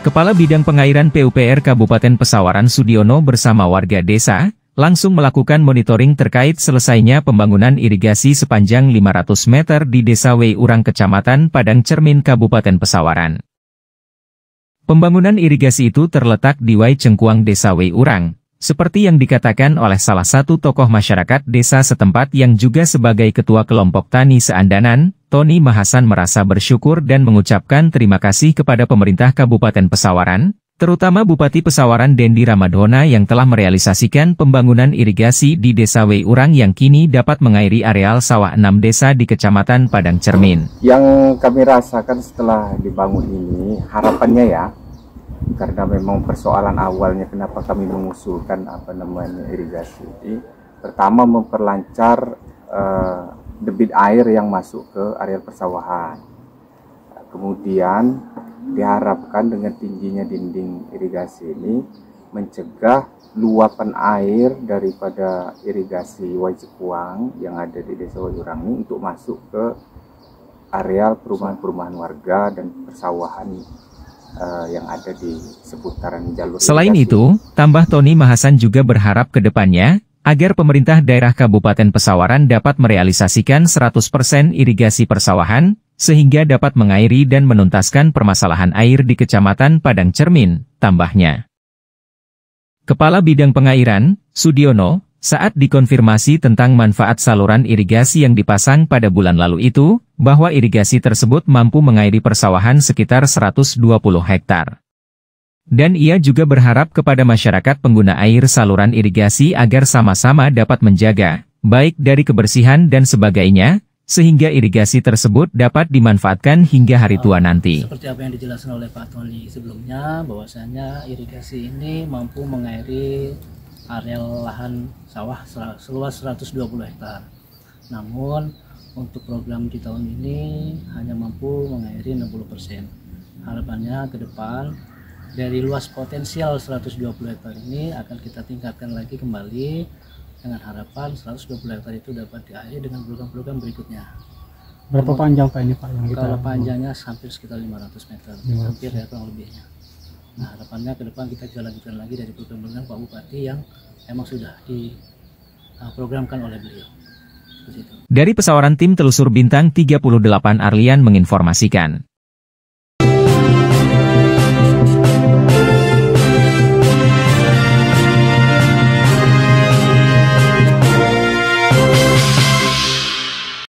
Kepala Bidang Pengairan PUPR Kabupaten Pesawaran Sudiono bersama warga desa, langsung melakukan monitoring terkait selesainya pembangunan irigasi sepanjang 500 meter di Desa Weurang Kecamatan Padang Cermin Kabupaten Pesawaran. Pembangunan irigasi itu terletak di Wai Cengkuang Desa Weurang, seperti yang dikatakan oleh salah satu tokoh masyarakat desa setempat yang juga sebagai ketua kelompok tani seandanan, Tony Mahasan merasa bersyukur dan mengucapkan terima kasih kepada pemerintah Kabupaten Pesawaran, terutama Bupati Pesawaran Dendi Ramadhona yang telah merealisasikan pembangunan irigasi di Desa Weurang yang kini dapat mengairi areal sawah 6 desa di Kecamatan Padang Cermin. Yang kami rasakan setelah dibangun ini, harapannya ya, karena memang persoalan awalnya kenapa kami mengusulkan apa namanya irigasi ini pertama memperlancar uh, debit air yang masuk ke area persawahan kemudian diharapkan dengan tingginya dinding irigasi ini mencegah luapan air daripada irigasi Wajikuang yang ada di desa ini untuk masuk ke areal perumahan-perumahan warga dan persawahan uh, yang ada di seputaran jalur. Selain itu, tambah Tony Mahasan juga berharap ke depannya, agar pemerintah daerah Kabupaten Pesawaran dapat merealisasikan 100% irigasi persawahan, sehingga dapat mengairi dan menuntaskan permasalahan air di Kecamatan Padang Cermin, tambahnya. Kepala Bidang Pengairan, Sudiono, saat dikonfirmasi tentang manfaat saluran irigasi yang dipasang pada bulan lalu itu, bahwa irigasi tersebut mampu mengairi persawahan sekitar 120 hektar. Dan ia juga berharap kepada masyarakat pengguna air saluran irigasi agar sama-sama dapat menjaga, baik dari kebersihan dan sebagainya, sehingga irigasi tersebut dapat dimanfaatkan hingga hari tua nanti. Seperti apa yang dijelaskan oleh Pak Tony sebelumnya, bahwasanya irigasi ini mampu mengairi areal lahan sawah seluas 120 hektar. Namun untuk program di tahun ini hanya mampu mengairi 60%. persen. Harapannya ke depan dari luas potensial 120 hektar ini akan kita tingkatkan lagi kembali dengan harapan 120 hektar itu dapat diakhiri dengan program-program berikutnya. Berapa panjang Pak ini Pak? Yang kita kalau panjangnya hampir sekitar 500 meter, 500. hampir ya kurang lebihnya. Nah, harapannya ke depan kita juga lanjutkan lagi dari program-program Pak Bupati yang emang sudah diprogramkan ah, oleh beliau. Dari pesawaran tim telusur bintang 38 Arlian menginformasikan.